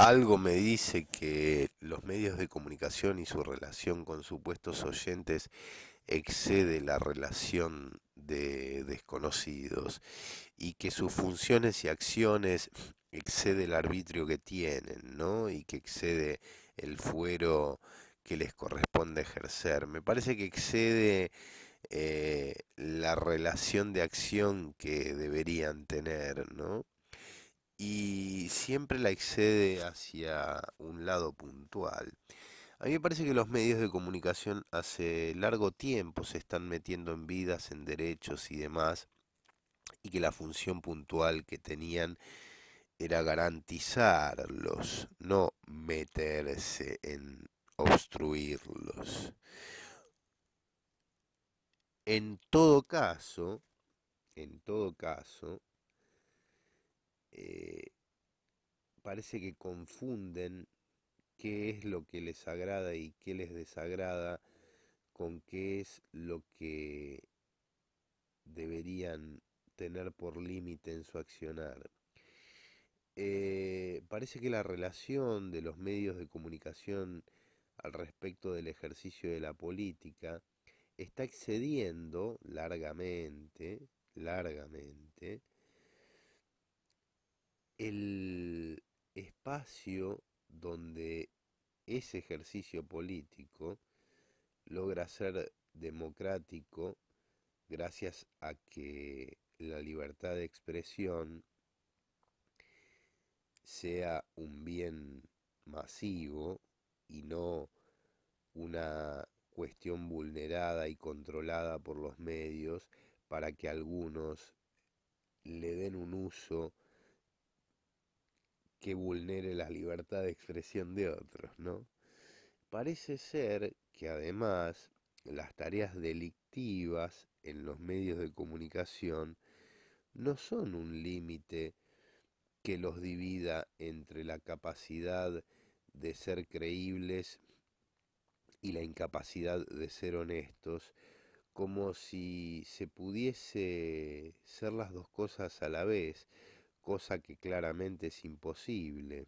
Algo me dice que los medios de comunicación y su relación con supuestos oyentes excede la relación de desconocidos y que sus funciones y acciones excede el arbitrio que tienen, ¿no? Y que excede el fuero que les corresponde ejercer. Me parece que excede eh, la relación de acción que deberían tener, ¿no? Y siempre la excede hacia un lado puntual. A mí me parece que los medios de comunicación hace largo tiempo se están metiendo en vidas, en derechos y demás, y que la función puntual que tenían era garantizarlos, no meterse en obstruirlos. En todo caso, en todo caso, parece que confunden qué es lo que les agrada y qué les desagrada con qué es lo que deberían tener por límite en su accionar. Eh, parece que la relación de los medios de comunicación al respecto del ejercicio de la política está excediendo largamente, largamente, el, espacio donde ese ejercicio político logra ser democrático gracias a que la libertad de expresión sea un bien masivo y no una cuestión vulnerada y controlada por los medios para que algunos le den un uso que vulnere la libertad de expresión de otros, ¿no? Parece ser que además las tareas delictivas en los medios de comunicación no son un límite que los divida entre la capacidad de ser creíbles y la incapacidad de ser honestos, como si se pudiese ser las dos cosas a la vez, cosa que claramente es imposible.